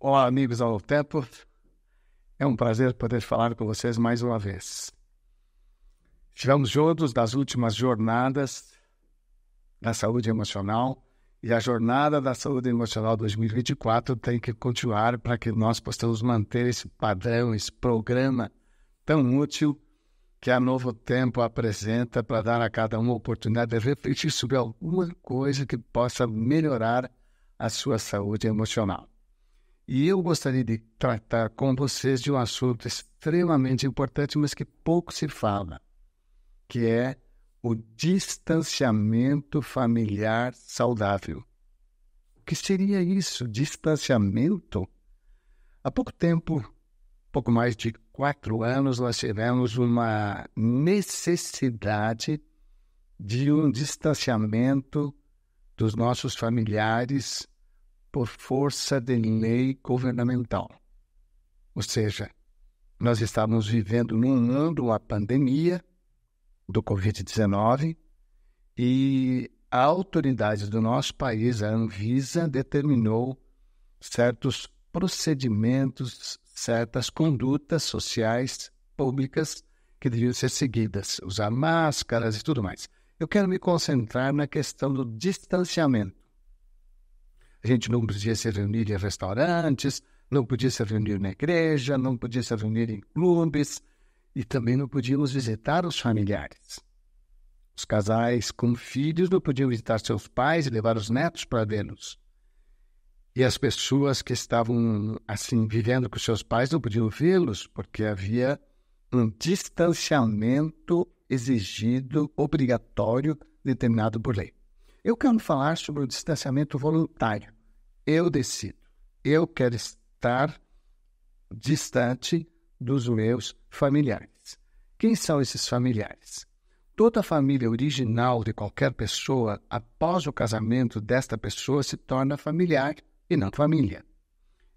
Olá, amigos ao tempo. É um prazer poder falar com vocês mais uma vez. Estivemos juntos das últimas jornadas da saúde emocional e a jornada da saúde emocional 2024 tem que continuar para que nós possamos manter esse padrão, esse programa tão útil que a Novo Tempo apresenta para dar a cada um a oportunidade de refletir sobre alguma coisa que possa melhorar a sua saúde emocional. E eu gostaria de tratar com vocês de um assunto extremamente importante, mas que pouco se fala, que é o distanciamento familiar saudável. O que seria isso? Distanciamento? Há pouco tempo, pouco mais de quatro anos, nós tivemos uma necessidade de um distanciamento dos nossos familiares por força de lei governamental. Ou seja, nós estávamos vivendo num mundo a pandemia do Covid-19 e a autoridade do nosso país, a Anvisa, determinou certos procedimentos, certas condutas sociais públicas que deviam ser seguidas, usar máscaras e tudo mais. Eu quero me concentrar na questão do distanciamento. A gente não podia se reunir em restaurantes, não podia se reunir na igreja, não podia se reunir em clubes e também não podíamos visitar os familiares. Os casais com filhos não podiam visitar seus pais e levar os netos para vê-los. E as pessoas que estavam assim vivendo com seus pais não podiam vê-los porque havia um distanciamento exigido, obrigatório, determinado por lei. Eu quero falar sobre o distanciamento voluntário. Eu decido. Eu quero estar distante dos meus familiares. Quem são esses familiares? Toda a família original de qualquer pessoa, após o casamento desta pessoa, se torna familiar e não família.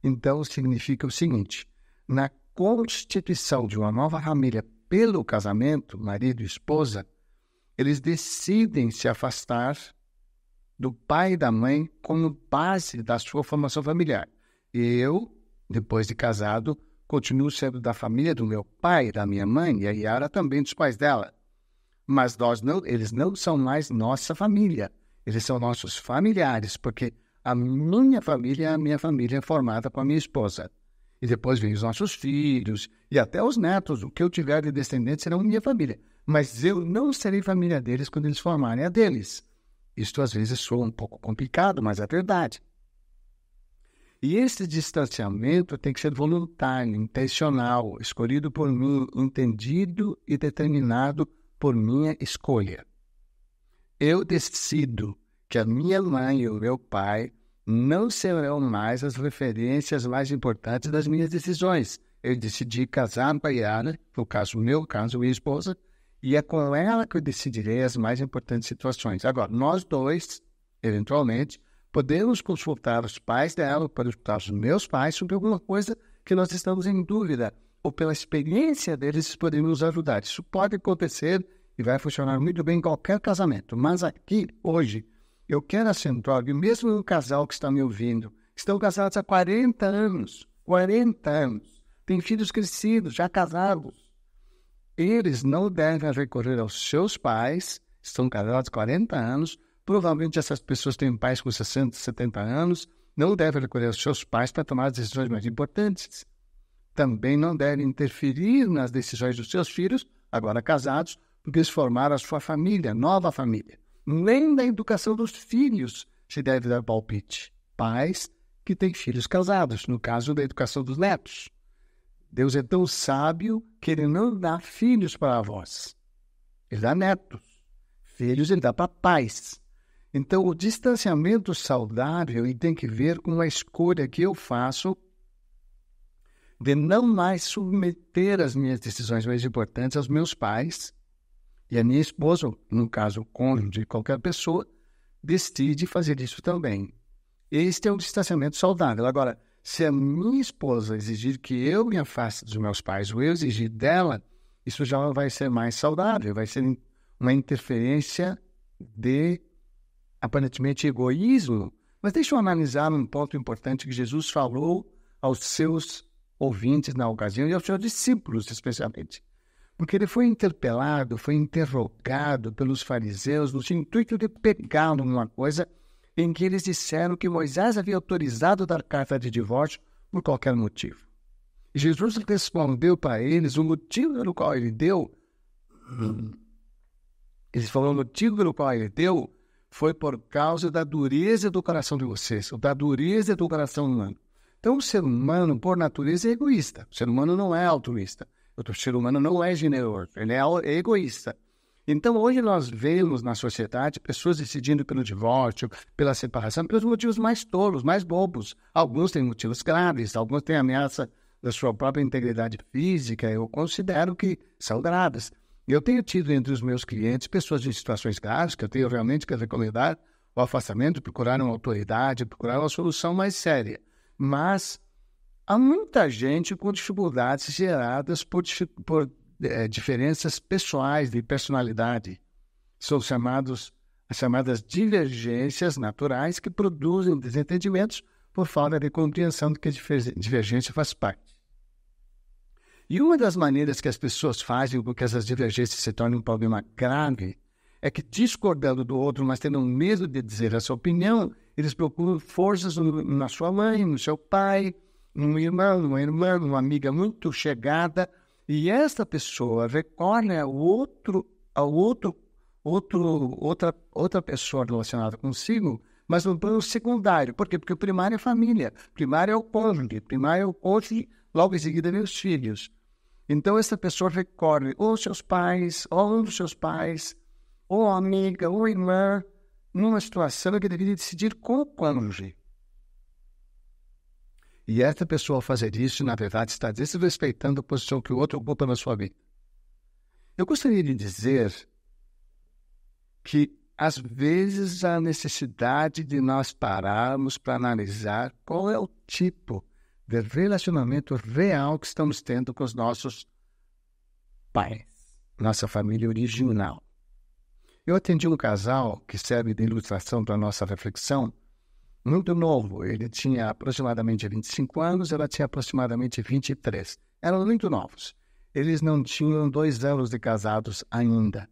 Então, significa o seguinte: na constituição de uma nova família pelo casamento, marido e esposa, eles decidem se afastar do pai e da mãe como base da sua formação familiar. Eu, depois de casado, continuo sendo da família do meu pai, da minha mãe e a Yara também dos pais dela. Mas nós não, eles não são mais nossa família. Eles são nossos familiares, porque a minha família é a minha família formada com a minha esposa. E depois vêm os nossos filhos e até os netos. O que eu tiver de descendentes serão minha família. Mas eu não serei família deles quando eles formarem a deles. Isto às vezes soa um pouco complicado, mas é verdade. E esse distanciamento tem que ser voluntário, intencional, escolhido por mim, entendido e determinado por minha escolha. Eu decido que a minha mãe e o meu pai não serão mais as referências mais importantes das minhas decisões. Eu decidi casar com a Yara, foi o caso meu, caso minha esposa, e é com ela que eu decidirei as mais importantes situações. Agora, nós dois, eventualmente, podemos consultar os pais dela, para os dos meus pais, sobre alguma coisa que nós estamos em dúvida, ou pela experiência deles, podemos nos ajudar. Isso pode acontecer e vai funcionar muito bem em qualquer casamento. Mas aqui, hoje, eu quero acentuar que, mesmo o casal que está me ouvindo, estão casados há 40 anos, 40 anos, têm filhos crescidos, já casados, eles não devem recorrer aos seus pais, estão casados 40 anos, provavelmente essas pessoas têm pais com 60, 70 anos, não devem recorrer aos seus pais para tomar as decisões mais importantes. Também não devem interferir nas decisões dos seus filhos, agora casados, porque eles formaram a sua família, nova família. Nem na educação dos filhos se deve dar palpite. Pais que têm filhos casados, no caso da educação dos netos. Deus é tão sábio que ele não dá filhos para avós. Ele dá netos. Filhos ele dá para pais. Então, o distanciamento saudável ele tem que ver com a escolha que eu faço de não mais submeter as minhas decisões mais importantes aos meus pais e a minha esposa, no caso, o cônjuge, qualquer pessoa, decide fazer isso também. Este é um distanciamento saudável. Agora, se a minha esposa exigir que eu me afaste dos meus pais ou eu exigir dela, isso já vai ser mais saudável, vai ser uma interferência de aparentemente egoísmo. Mas deixa eu analisar um ponto importante que Jesus falou aos seus ouvintes na ocasião e aos seus discípulos especialmente. Porque ele foi interpelado, foi interrogado pelos fariseus no intuito de pegá-lo numa coisa em que eles disseram que Moisés havia autorizado dar carta de divórcio por qualquer motivo. Jesus respondeu para eles o motivo pelo qual ele deu. Ele falou: o motivo pelo qual ele deu foi por causa da dureza do coração de vocês, ou da dureza do coração humano. Então, o ser humano, por natureza, é egoísta. O ser humano não é altruísta. O ser humano não é generoso, ele é egoísta. Então, hoje nós vemos na sociedade pessoas decidindo pelo divórcio, pela separação, pelos motivos mais tolos, mais bobos. Alguns têm motivos graves, alguns têm ameaça da sua própria integridade física. Eu considero que são graves. Eu tenho tido entre os meus clientes pessoas em situações graves que eu tenho realmente que recomendar o afastamento, procurar uma autoridade, procurar uma solução mais séria. Mas há muita gente com dificuldades geradas por, por é, diferenças pessoais de personalidade. São chamados as chamadas divergências naturais que produzem desentendimentos por falta de compreensão de que a divergência faz parte. E uma das maneiras que as pessoas fazem com que essas divergências se tornem um problema grave é que, discordando do outro, mas tendo medo de dizer a sua opinião, eles procuram forças na sua mãe, no seu pai, num irmão, numa irmã, numa amiga muito chegada, e essa pessoa recorre a outro, a outro, outro, outra, outra pessoa relacionada consigo, mas no plano secundário. Por quê? Porque o primário é família, primário é o cônjuge, primário é o cônjuge, logo em seguida vem os filhos. Então, essa pessoa recorre ou aos seus pais, ou um dos seus pais, ou amiga, ou irmã, numa situação que deveria decidir com o cônjuge. E essa pessoa fazer isso, na verdade, está desrespeitando a posição que o outro ocupa na sua vida. Eu gostaria de dizer que, às vezes, há necessidade de nós pararmos para analisar qual é o tipo de relacionamento real que estamos tendo com os nossos pais, nossa família original. Eu atendi um casal que serve de ilustração para nossa reflexão muito novo. Ele tinha aproximadamente 25 anos, ela tinha aproximadamente 23. Eram muito novos. Eles não tinham dois anos de casados ainda.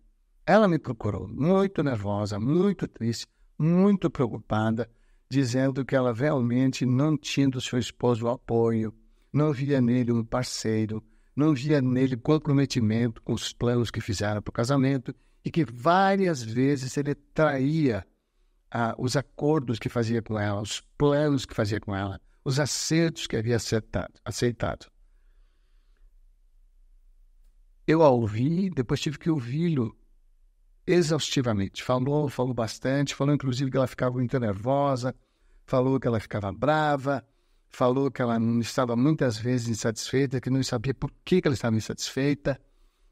Ela me procurou, muito nervosa, muito triste, muito preocupada, dizendo que ela realmente não tinha do seu esposo o apoio, não via nele um parceiro, não via nele comprometimento com os planos que fizeram para o casamento e que várias vezes ele traía ah, os acordos que fazia com ela, os planos que fazia com ela, os acertos que havia acertado, aceitado. Eu a ouvi, depois tive que ouvi-lo exaustivamente. Falou, falou bastante, falou inclusive que ela ficava muito nervosa, falou que ela ficava brava, falou que ela estava muitas vezes insatisfeita, que não sabia por que ela estava insatisfeita.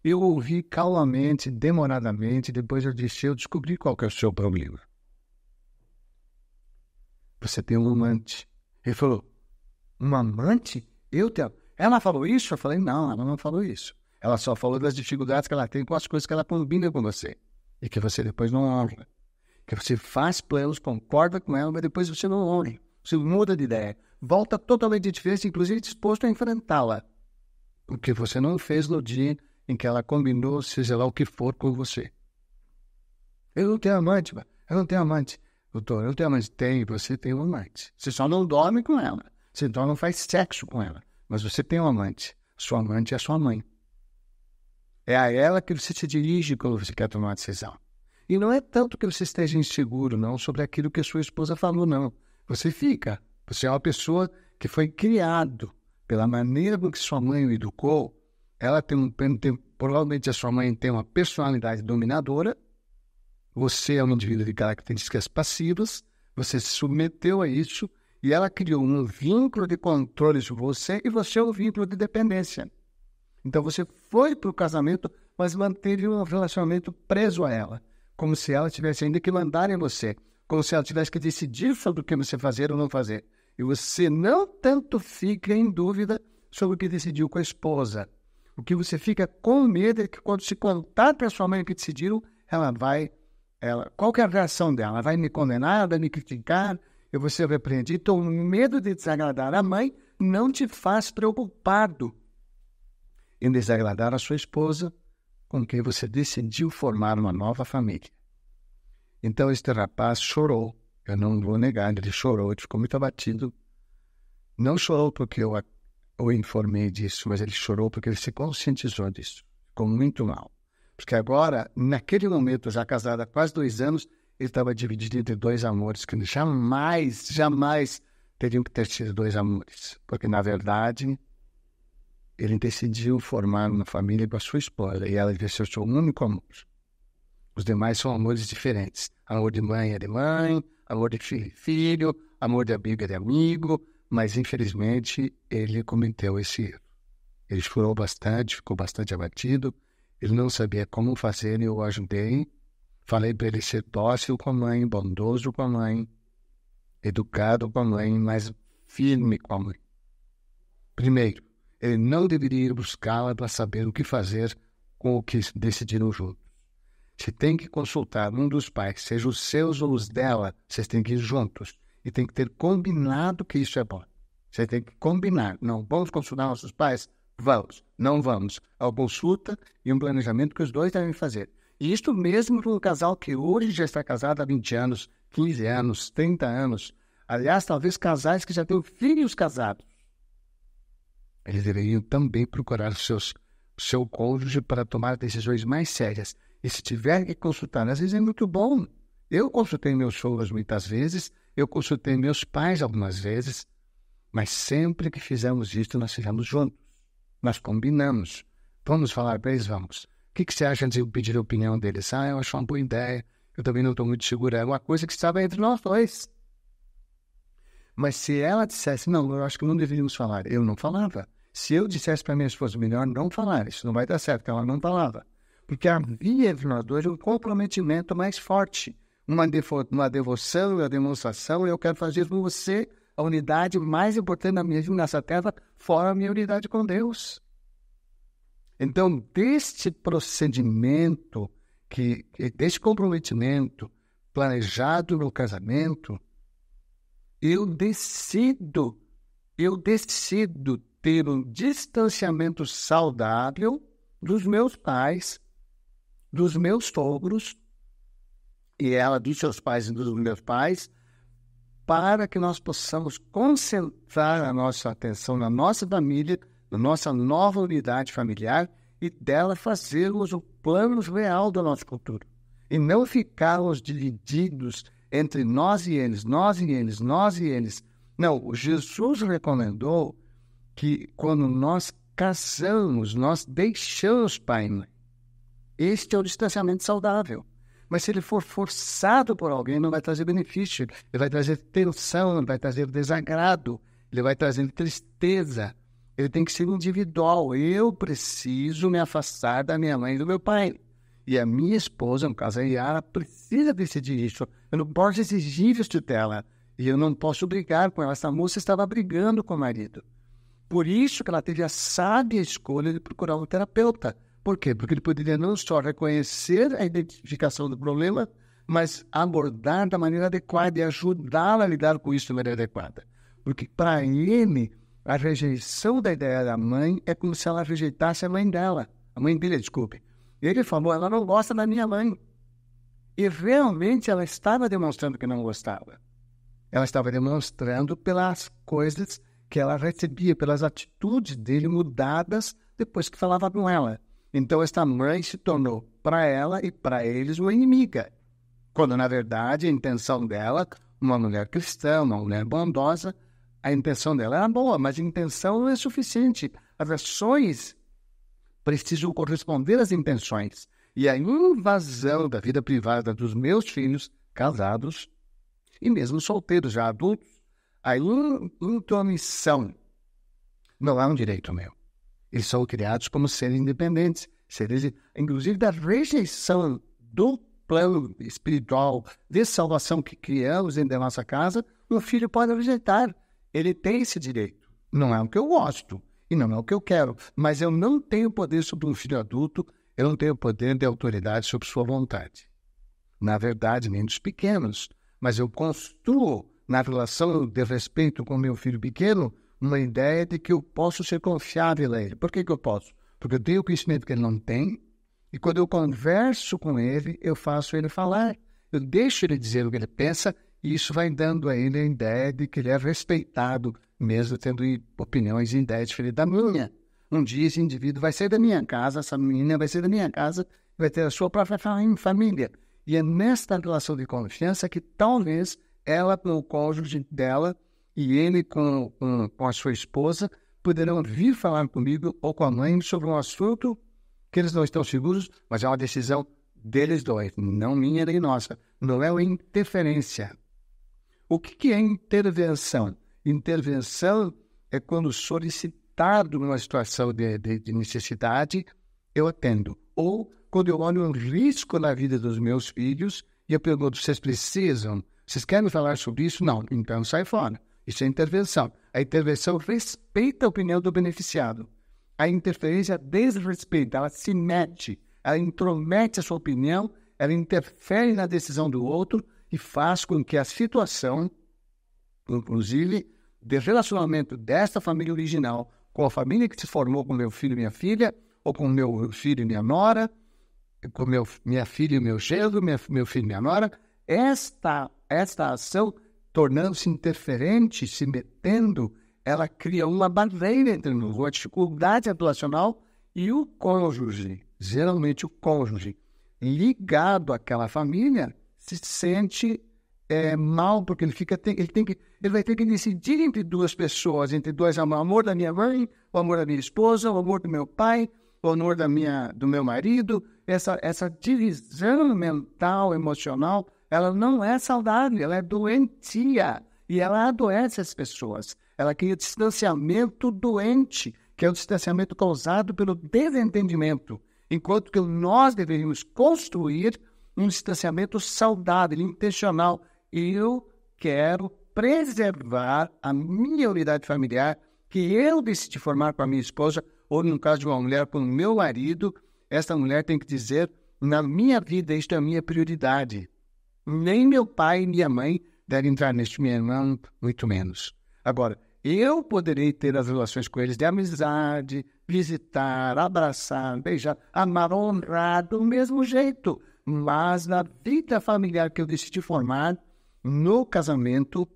Eu ouvi calmamente, demoradamente, depois eu disse, eu descobri qual que é o seu problema. Você tem um amante. Ele falou, um amante? Eu tenho. Ela falou isso? Eu falei, não, ela não falou isso. Ela só falou das dificuldades que ela tem com as coisas que ela combina com você. E que você depois não honra. Que você faz planos, concorda com ela, mas depois você não honra. Você muda de ideia. Volta totalmente diferente, inclusive disposto a enfrentá-la. O que você não fez no dia em que ela combinou, seja lá o que for, com você. Eu não tenho amante, eu não tenho amante. Doutor, eu tenho amante. Tem, você tem um amante. Você só não dorme com ela. Você só não faz sexo com ela. Mas você tem um amante. Sua amante é sua mãe. É a ela que você se dirige quando você quer tomar uma decisão. E não é tanto que você esteja inseguro, não, sobre aquilo que sua esposa falou, não. Você fica. Você é uma pessoa que foi criado pela maneira com que sua mãe o educou. Ela tem um, tem, provavelmente a sua mãe tem uma personalidade dominadora você é um indivíduo de características passivas, você se submeteu a isso e ela criou um vínculo de controle de você e você é um vínculo de dependência. Então você foi para o casamento, mas manteve um relacionamento preso a ela, como se ela tivesse ainda que mandar em você, como se ela tivesse que decidir sobre o que você fazer ou não fazer. E você não tanto fica em dúvida sobre o que decidiu com a esposa. O que você fica com medo é que quando se contar para sua mãe o que decidiram, ela vai ela, qual que é a reação dela? Ela vai me condenar, vai me criticar, eu vou ser repreendido. Então, o medo de desagradar a mãe não te faz preocupado em desagradar a sua esposa, com quem você decidiu formar uma nova família. Então, este rapaz chorou. Eu não vou negar, ele chorou, ele ficou muito abatido. Não chorou porque eu o informei disso, mas ele chorou porque ele se conscientizou disso. Ficou muito mal. Porque agora, naquele momento, já casada há quase dois anos, ele estava dividido entre dois amores que jamais, jamais teriam que ter sido dois amores. Porque, na verdade, ele decidiu formar uma família com a sua esposa e ela devia ser o seu único amor. Os demais são amores diferentes. Amor de mãe é de mãe, amor de filho é filho, amor de amigo é de amigo, mas infelizmente ele cometeu esse erro. Ele chorou bastante, ficou bastante abatido, ele não sabia como fazer, eu ajudei. Falei para ele ser dócil com a mãe, bondoso com a mãe, educado com a mãe, mas firme com a mãe. Primeiro, ele não deveria ir buscá-la para saber o que fazer com o que decidiram juntos. Se tem que consultar um dos pais, seja os seus ou os dela, vocês têm que ir juntos. E tem que ter combinado que isso é bom. Você tem que combinar. Não, vamos consultar nossos pais? Vamos, não vamos uma consulta e um planejamento que os dois devem fazer. E isto mesmo para um casal que hoje já está casado há 20 anos, 15 anos, 30 anos. Aliás, talvez casais que já têm filhos casados. Eles deveriam também procurar o seu cônjuge para tomar decisões mais sérias. E se tiver que consultar, às vezes é muito bom. Eu consultei meus sogros muitas vezes, eu consultei meus pais algumas vezes, mas sempre que fizemos isso, nós fizemos juntos. Nós combinamos. Vamos falar para eles? Vamos. O que, que você acha de eu pedir a opinião deles? Ah, eu acho uma boa ideia. Eu também não estou muito seguro. É uma coisa que estava entre nós dois. Mas se ela dissesse, não, eu acho que não deveríamos falar, eu não falava. Se eu dissesse para minha esposa, melhor não falar, isso não vai dar certo, ela não falava. Porque havia entre nós dois um comprometimento mais forte, uma, devo uma devoção, uma demonstração, eu quero fazer isso com você a unidade mais importante da minha vida nessa terra fora a minha unidade com Deus. Então, deste procedimento, que, deste comprometimento planejado no casamento, eu decido, eu decido ter um distanciamento saudável dos meus pais, dos meus sogros, e ela dos seus pais e dos meus pais, para que nós possamos concentrar a nossa atenção na nossa família, na nossa nova unidade familiar e dela fazermos o plano real da nossa cultura. E não ficarmos divididos entre nós e eles, nós e eles, nós e eles. Não, Jesus recomendou que quando nós casamos, nós deixamos pai e mãe. Este é o distanciamento saudável. Mas se ele for forçado por alguém, não vai trazer benefício. Ele vai trazer tensão, vai trazer desagrado, ele vai trazer tristeza. Ele tem que ser individual. Eu preciso me afastar da minha mãe e do meu pai. E a minha esposa, no caso a Yara, precisa decidir isso. Eu não posso exigir isso dela. E eu não posso brigar com ela. Essa moça estava brigando com o marido. Por isso que ela teve a sábia escolha de procurar um terapeuta. Por quê? Porque ele poderia não só reconhecer a identificação do problema, mas abordar da maneira adequada e ajudá-la a lidar com isso de maneira adequada. Porque para ele, a rejeição da ideia da mãe é como se ela rejeitasse a mãe dela, a mãe dele, desculpe. Ele falou, ela não gosta da minha mãe. E realmente ela estava demonstrando que não gostava. Ela estava demonstrando pelas coisas que ela recebia, pelas atitudes dele mudadas depois que falava com ela. Então, esta mãe se tornou para ela e para eles uma inimiga, quando na verdade a intenção dela, uma mulher cristã, uma mulher bondosa, a intenção dela era boa, mas a intenção não é suficiente. As ações precisam corresponder às intenções. E a invasão da vida privada dos meus filhos, casados e mesmo solteiros já adultos, a intromissão não é um direito meu. Eles são criados como seres independentes, seres, inclusive, da rejeição do plano espiritual de salvação que criamos dentro da nossa casa. O filho pode rejeitar. Ele tem esse direito. Não é o que eu gosto e não é o que eu quero, mas eu não tenho poder sobre um filho adulto, eu não tenho poder de autoridade sobre sua vontade. Na verdade, nem dos pequenos, mas eu construo na relação de respeito com meu filho pequeno uma ideia de que eu posso ser confiável a ele. Por que, que eu posso? Porque eu tenho conhecimento que ele não tem, e quando eu converso com ele, eu faço ele falar. Eu deixo ele dizer o que ele pensa, e isso vai dando a ele a ideia de que ele é respeitado, mesmo tendo opiniões e ideias diferentes da minha. Um dia esse indivíduo vai sair da minha casa, essa menina vai sair da minha casa, vai ter a sua própria família. E é nesta relação de confiança que talvez ela, pelo cônjuge dela, e ele com, com, com a sua esposa poderão vir falar comigo ou com a mãe sobre um assunto que eles não estão seguros, mas é uma decisão deles dois, não minha nem nossa. Não é uma interferência. O que, que é intervenção? Intervenção é quando solicitado numa situação de, de, de necessidade, eu atendo. Ou quando eu olho um risco na vida dos meus filhos e eu pergunto: vocês precisam? Vocês querem falar sobre isso? Não, então sai fora. Isso é intervenção. A intervenção respeita a opinião do beneficiado. A interferência desrespeita, ela se mete, ela intromete a sua opinião, ela interfere na decisão do outro e faz com que a situação, inclusive, de relacionamento desta família original com a família que se formou com meu filho e minha filha, ou com meu filho e minha nora, com meu, minha filha e meu genro, meu filho e minha nora, esta, esta ação tornando-se interferente, se metendo, ela cria uma barreira entre nós, uma dificuldade atuacional e o cônjuge, geralmente o cônjuge, ligado àquela família, se sente é, mal porque ele fica tem, ele tem que ele vai ter que decidir entre duas pessoas, entre dois amor, o amor da minha mãe, o amor da minha esposa, o amor do meu pai, o amor da minha do meu marido, essa essa divisão mental, emocional ela não é saudável, ela é doentia e ela adoece as pessoas. Ela cria distanciamento doente, que é o distanciamento causado pelo desentendimento, enquanto que nós deveríamos construir um distanciamento saudável, intencional. Eu quero preservar a minha unidade familiar que eu decidi formar com a minha esposa, ou no caso de uma mulher, com o meu marido. Esta mulher tem que dizer: na minha vida, isto é a minha prioridade. Nem meu pai e minha mãe devem entrar neste meu irmão, muito menos. Agora, eu poderei ter as relações com eles de amizade, visitar, abraçar, beijar, amar, honrar do mesmo jeito. Mas na vida familiar que eu decidi formar, no casamento,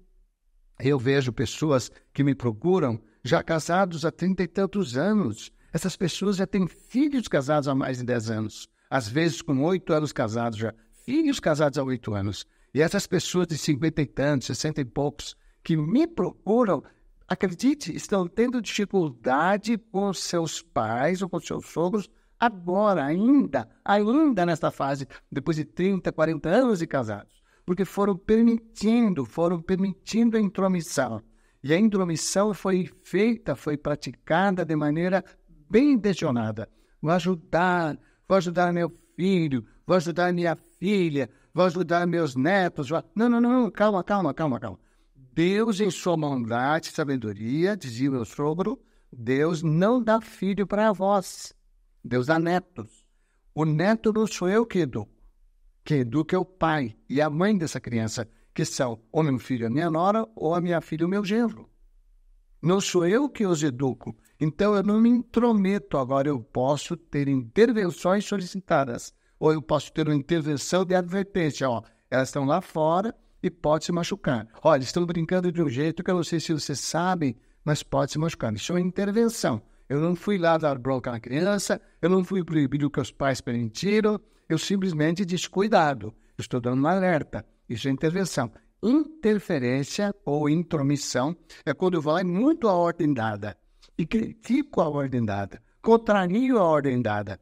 eu vejo pessoas que me procuram já casados há trinta e tantos anos. Essas pessoas já têm filhos casados há mais de dez anos. Às vezes com oito anos casados já filhos casados há oito anos. E essas pessoas de cinquenta e tantos, sessenta e poucos, que me procuram, acredite, estão tendo dificuldade com seus pais ou com seus sogros agora, ainda, ainda nesta fase, depois de 30, 40 anos de casados, porque foram permitindo, foram permitindo a intromissão. E a intromissão foi feita, foi praticada de maneira bem intencionada. Vou ajudar, vou ajudar meu filho, vou ajudar minha filha, vou ajudar meus netos. Não, não, não, calma, calma, calma, calma. Deus, em sua bondade e sabedoria, dizia meu sogro, Deus não dá filho para vós. Deus dá netos. O neto não sou eu que educo. Quem educa é o pai e a mãe dessa criança, que são ou meu filho, a minha nora, ou a minha filha, o meu genro. Não sou eu que os educo. Então eu não me intrometo agora, eu posso ter intervenções solicitadas ou eu posso ter uma intervenção de advertência. Ó, elas estão lá fora e pode se machucar. Olha, estão brincando de um jeito que eu não sei se vocês sabem, mas pode se machucar. Isso é uma intervenção. Eu não fui lá dar bronca na criança, eu não fui proibir o que os pais permitiram, eu simplesmente disse cuidado, estou dando um alerta. Isso é intervenção. Interferência ou intromissão é quando eu vou lá muito à ordem dada e critico a ordem dada, contrario a ordem dada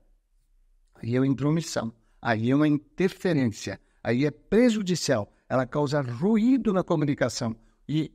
aí é uma intromissão, aí é uma interferência, aí é prejudicial, ela causa ruído na comunicação e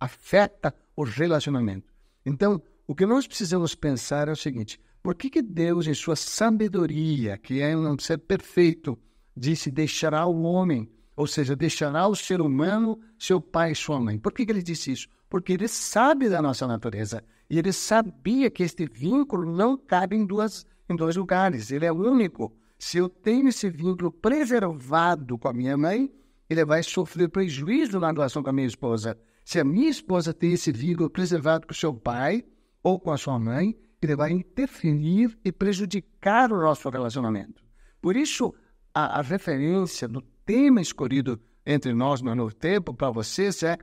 afeta o relacionamento. Então, o que nós precisamos pensar é o seguinte: por que, que Deus, em sua sabedoria, que é um ser perfeito, disse deixará ao homem, ou seja, deixará o ser humano seu pai e sua mãe? Por que, que ele disse isso? Porque ele sabe da nossa natureza e ele sabia que este vínculo não cabe em duas em dois lugares. Ele é único. Se eu tenho esse vínculo preservado com a minha mãe, ele vai sofrer prejuízo na relação com a minha esposa. Se a minha esposa tem esse vínculo preservado com seu pai ou com a sua mãe, ele vai interferir e prejudicar o nosso relacionamento. Por isso, a, a referência do tema escolhido entre nós no Novo Tempo para vocês é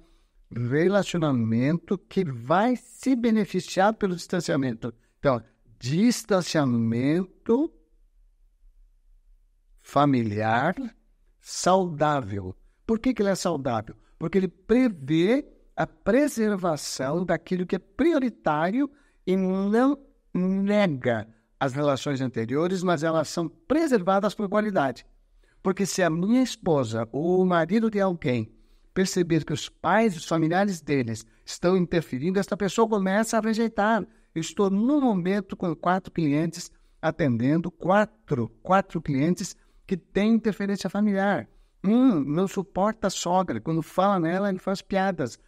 relacionamento que vai se beneficiar pelo distanciamento. Então, distanciamento familiar saudável. Por que, que ele é saudável? Porque ele prevê a preservação daquilo que é prioritário e não nega as relações anteriores, mas elas são preservadas por qualidade. Porque se a minha esposa ou o marido de alguém perceber que os pais, os familiares deles estão interferindo, esta pessoa começa a rejeitar, estou no momento com quatro clientes atendendo, quatro, quatro clientes que têm interferência familiar. Um não suporta a sogra, quando fala nela, ele faz piadas,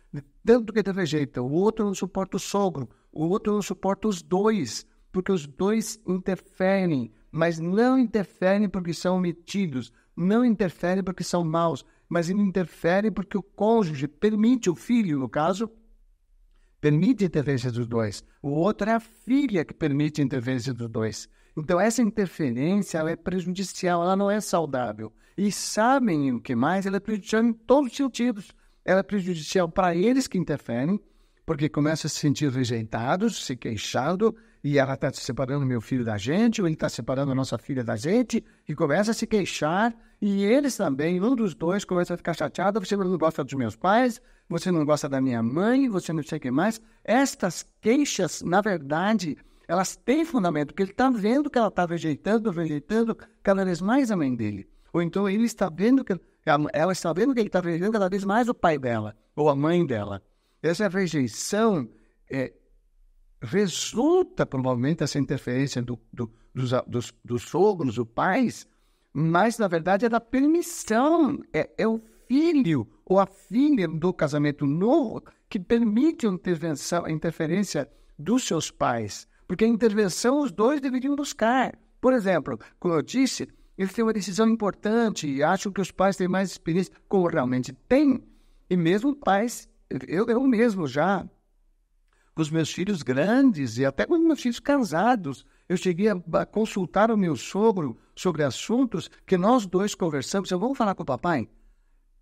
tanto que ele rejeita. O outro não suporta o sogro, o outro não suporta os dois, porque os dois interferem, mas não interferem porque são metidos, não interferem porque são maus, mas interferem porque o cônjuge permite, o filho, no caso, permite a interferência dos dois. O outro é a filha que permite a interferência dos dois. Então, essa interferência ela é prejudicial, ela não é saudável. E sabem o que mais? Ela é prejudicial em todos os sentidos. Ela é prejudicial para eles que interferem, porque começam a se sentir rejeitados, se queixando, e ela está separando meu filho da gente, ou ele está separando a nossa filha da gente, e começa a se queixar, e eles também, um dos dois, começa a ficar chateado, você não gosta dos meus pais, você não gosta da minha mãe, você não sei o que mais. Estas queixas, na verdade, elas têm fundamento, porque ele está vendo que ela está rejeitando, rejeitando cada vez mais a mãe dele. Ou então ele está vendo que ela está vendo que ele está rejeitando cada vez mais o pai dela, ou a mãe dela. Essa rejeição é, resulta, provavelmente, dessa interferência do, do, dos, dos, dos sogros, dos pais, mas, na verdade, é da permissão, é, é o filho ou a filha do casamento novo que permite a intervenção, a interferência dos seus pais, porque a intervenção os dois deveriam buscar. Por exemplo, como eu disse, eles têm uma decisão importante e acham que os pais têm mais experiência, como realmente têm. E mesmo pais, eu, eu mesmo já, com os meus filhos grandes e até com os meus filhos casados, eu cheguei a consultar o meu sogro sobre assuntos que nós dois conversamos. Eu vou falar com o papai?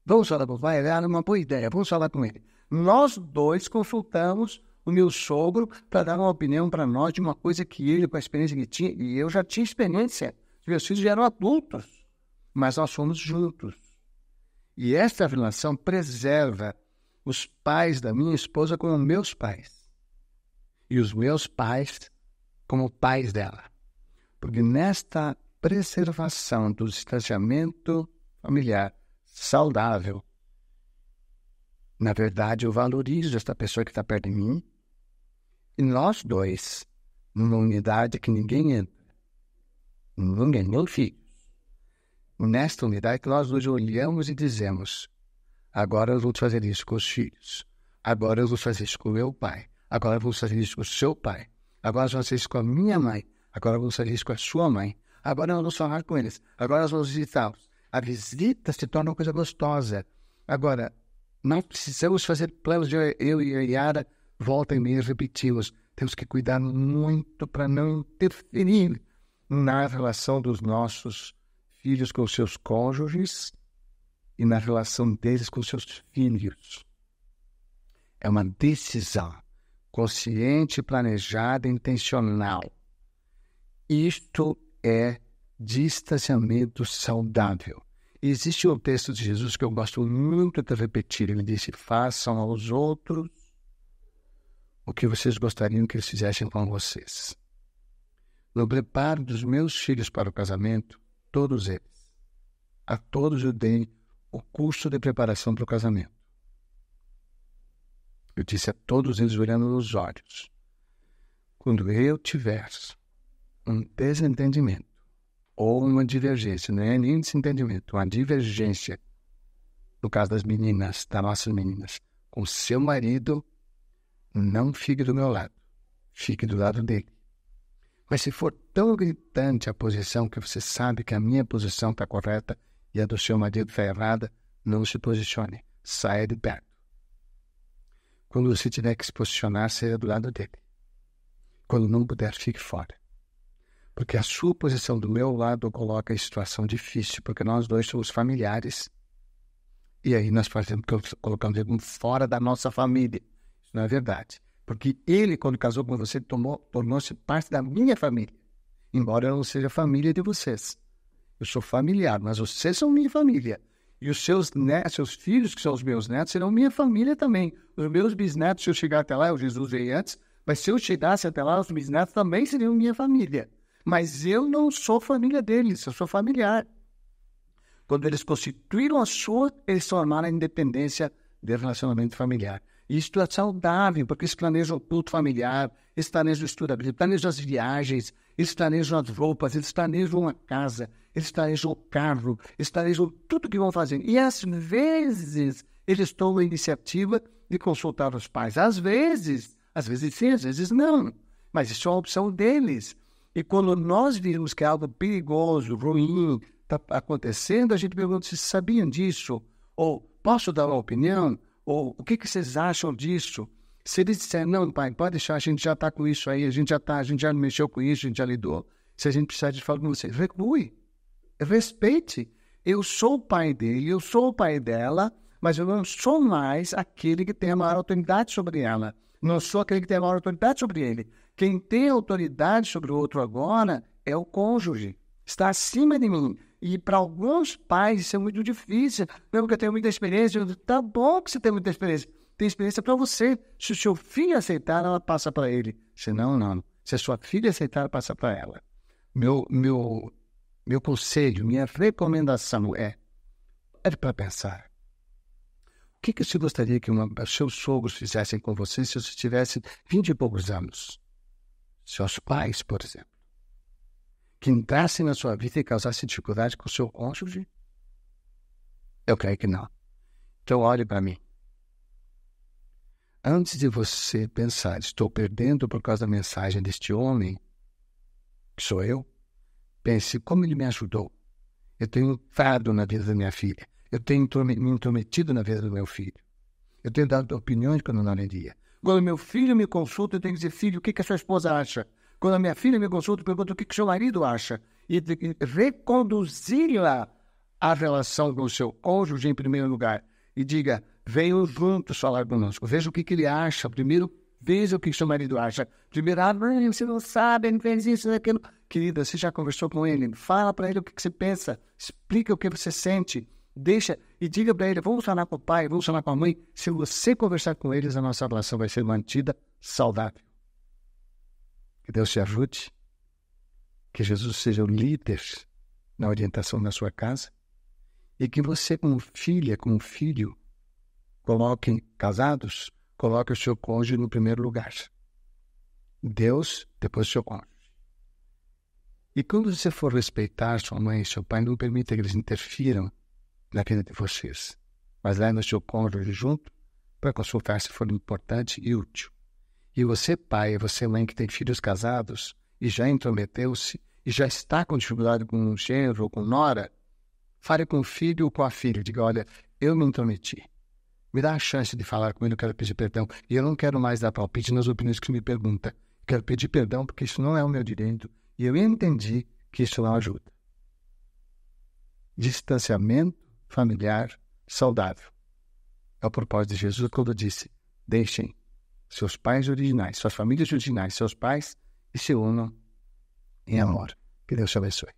Vamos falar com o pai? Era uma boa ideia, vamos falar com ele. Nós dois consultamos o meu sogro para dar uma opinião para nós de uma coisa que ele, com a experiência que tinha, e eu já tinha experiência. meus filhos já eram adultos, mas nós fomos juntos. E esta relação preserva os pais da minha esposa como meus pais. E os meus pais como pais dela. Porque nesta preservação do distanciamento familiar, saudável. Na verdade, eu valorizo esta pessoa que está perto de mim. E nós dois, numa unidade que ninguém entra, ninguém, nem é filhos. Nesta unidade que nós dois olhamos e dizemos: agora eu vou fazer isso com os filhos. Agora eu vou fazer isso com o meu pai. Agora eu vou fazer isso com o seu pai. Agora eu vou fazer isso com a minha mãe. Agora eu vou fazer isso com a sua mãe. Agora eu vamos falar com eles. Agora nós vamos visitá-los a visita se torna uma coisa gostosa. Agora, não precisamos fazer planos de eu e a Yara volta e repeti-los. Temos que cuidar muito para não interferir na relação dos nossos filhos com seus cônjuges e na relação deles com seus filhos. É uma decisão consciente, planejada, intencional. Isto é distanciamento saudável. Existe um texto de Jesus que eu gosto muito de repetir. Ele disse: Façam aos outros o que vocês gostariam que eles fizessem com vocês. No preparo dos meus filhos para o casamento, todos eles, a todos eu dei o curso de preparação para o casamento. Eu disse a todos eles olhando nos olhos: quando eu tiver um desentendimento, ou uma divergência, não é nem desentendimento, uma divergência, no caso das meninas, das nossas meninas, com seu marido, não fique do meu lado, fique do lado dele. Mas se for tão gritante a posição que você sabe que a minha posição está correta e a do seu marido está errada, não se posicione, saia de perto. Quando você tiver que se posicionar, seja do lado dele. Quando não puder, fique fora. Porque a sua posição do meu lado coloca em situação difícil, porque nós dois somos familiares. E aí nós fazemos, colocamos ele fora da nossa família. Isso não é verdade. Porque ele, quando casou com você, tornou-se parte da minha família. Embora eu não seja família de vocês. Eu sou familiar, mas vocês são minha família. E os seus netos, né, seus filhos, que são os meus netos, serão minha família também. Os meus bisnetos, se eu chegar até lá, o Jesus veio antes, mas se eu chegasse até lá, os bisnetos também seriam minha família. Mas eu não sou família deles, eu sou familiar. Quando eles constituíram a sua, eles formaram a independência de relacionamento familiar. Isto é saudável, porque eles planejam o culto familiar, eles planejam o estudo eles planejam as viagens, eles planejam as roupas, eles planejam a casa, eles planejam o carro, eles planejam tudo que vão fazer. E às vezes eles tomam a iniciativa de consultar os pais. Às vezes, às vezes sim, às vezes não. Mas isso é uma opção deles. E quando nós vimos que é algo perigoso, ruim está acontecendo, a gente pergunta se sabiam disso, ou posso dar uma opinião, ou o que, que vocês acham disso? Se eles disserem, não, pai, pode deixar, a gente já está com isso aí, a gente já está, a gente já mexeu com isso, a gente já lidou. Se a gente precisar de falar com você, recue, respeite. Eu sou o pai dele, eu sou o pai dela, mas eu não sou mais aquele que tem a maior autoridade sobre ela. Não sou aquele que tem agora autoridade sobre ele. Quem tem autoridade sobre o outro agora é o cônjuge. Está acima de mim. E para alguns pais isso é muito difícil. Mesmo que eu tenho muita experiência, eu digo, tá bom que você tem muita experiência. Tem experiência para você. Se o seu filho aceitar, ela passa para ele. Se não, não. Se a sua filha aceitar, passa para ela. Meu, meu, meu conselho, minha recomendação é: é para pensar. O que, que você gostaria que uma, seus sogros fizessem com você se você tivesse vinte e poucos anos? Seus pais, por exemplo. Que entrassem na sua vida e causassem dificuldade com o seu cônjuge? Eu creio que não. Então, olhe para mim. Antes de você pensar, estou perdendo por causa da mensagem deste homem, que sou eu, pense como ele me ajudou. Eu tenho um fardo na vida da minha filha. Eu tenho me intrometido na vida do meu filho. Eu tenho dado opiniões quando não dia. Quando meu filho me consulta, eu tenho que dizer, filho, o que, que a sua esposa acha? Quando a minha filha me consulta, eu pergunto o que, que seu marido acha? E reconduzi-la à relação com o seu cônjuge em primeiro lugar. E diga, venham juntos falar conosco. Veja o que, que ele acha. Primeiro, veja o que seu marido acha. Primeiro, ah, você não sabe, ele fez isso, aquilo. Querida, você já conversou com ele? Fala para ele o que, que você pensa. Explica o que você sente Deixa e diga para ele: vamos falar com o pai, vamos falar com a mãe. Se você conversar com eles, a nossa relação vai ser mantida saudável. Que Deus te ajude. Que Jesus seja o líder na orientação da sua casa. E que você, como filha, como filho, coloquem, casados, coloque o seu cônjuge no primeiro lugar. Deus, depois o seu cônjuge. E quando você for respeitar sua mãe e seu pai, não permita que eles interfiram na vida de vocês. Mas lá no seu cônjuge junto para consultar se for importante e útil. E você, pai, você, mãe que tem filhos casados e já intrometeu-se e já está com dificuldade com um gênero ou com nora, fale com o filho ou com a filha. Diga: olha, eu me intrometi. Me dá a chance de falar com ele, eu quero pedir perdão. E eu não quero mais dar palpite nas opiniões que me pergunta. quero pedir perdão porque isso não é o meu direito. E eu entendi que isso não ajuda. Distanciamento familiar saudável. É o propósito de Jesus quando disse: deixem seus pais originais, suas famílias originais, seus pais e se unam em amor. Que Deus te abençoe.